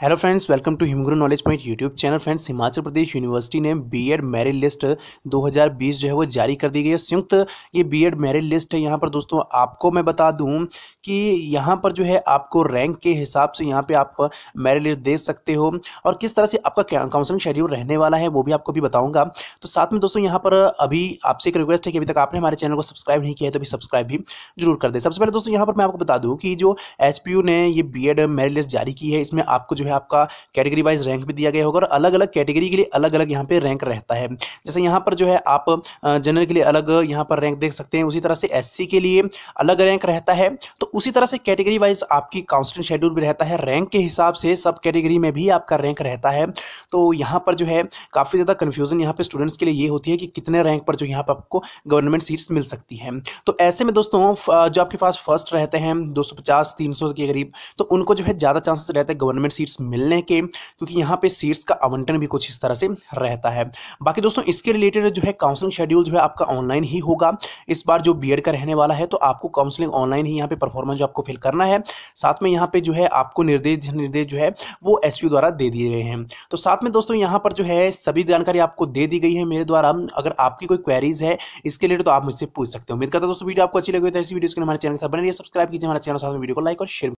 hello friends welcome to Himgro knowledge point YouTube channel friends Himachal Pradesh university ने B Ed merit list 2020 जो है वो जारी कर दी गई है संयुक्त ये बीएड मेरिट लिस्ट है यहाँ पर दोस्तों आपको मैं बता दूँ कि यहाँ पर जो है आपको रैंक के हिसाब से यहाँ पे आप मेरिट लिस्ट देख सकते हो और किस तरह से आपका काउंसलिंग शेड्यूल रहने वाला है वो भी आपको भी बताऊँगा तो साथ में दोस्तों यहाँ पर अभी आपसे एक रिक्वेस्ट है कि अभी तक आपने हमारे चैनल को सब्सक्राइब नहीं किया है तो अभी सब्सक्राइब भी जरूर कर दे सबसे पहले दोस्तों यहाँ पर मैं आपको बता दूँ कि जो एच ने ये बी एड मेरिट लिस्ट जारी की है इसमें आपको जो है आपका कैटेगरी वाइज रैंक भी दिया गया होगा और अलग अलग कैटेगरी के लिए अलग अलग यहाँ पे रैंक रहता है जैसे यहाँ पर जो है आप जनरल के लिए अलग यहाँ पर रैंक देख सकते हैं उसी तरह से एस के लिए अलग रैंक रहता है तो उसी तरह से कैटेगरी वाइज आपकी काउंसलिंग शेड्यूल भी रहता है रैंक के हिसाब से सब कैटेगरी में भी आपका रैंक रहता है तो यहाँ पर जो है काफ़ी ज़्यादा कन्फ्यूज़न यहाँ पर स्टूडेंट्स के लिए ये होती है कि कितने रैंक पर जो यहाँ पर आपको गवर्नमेंट सीट्स मिल सकती हैं तो ऐसे में दोस्तों जो आपके पास फर्स्ट रहते हैं दो सौ पचास तीन सौ के करीब तो उनको जो है ज़्यादा चांसेस रहते हैं गवर्नमेंट सीट्स मिलने के क्योंकि यहाँ पर सीट्स का आवंटन भी कुछ इस तरह से रहता है बाकी दोस्तों इसके रिलेटेड जो है काउंसलिंग शेड्यूल जो है आपका ऑनलाइन ही होगा इस बार जो बी का रहने वाला है तो आपको काउंसलिंग ऑनलाइन ही यहाँ पे परफॉर्मेंस जो आपको फिल करना है साथ में यहाँ पे जो है आपको निर्देश निर्देश जो है वो एस द्वारा दे दिए गए हैं तो साथ साथ में दोस्तों यहाँ पर जो है सभी जानकारी आपको दे दी गई है मेरे द्वारा अगर आपकी कोई क्वेरीज है इसके लिए तो आप मुझसे पूछ सकते हो उम्मीद करता दोस्तों वीडियो आपको अच्छी लगी तो ऐसी वीडियो के हमारे चैनल के साथ बने रहिए सब्सक्राइब कीजिए हमारे चैनल साथ में वीडियो को लाइक और शेयर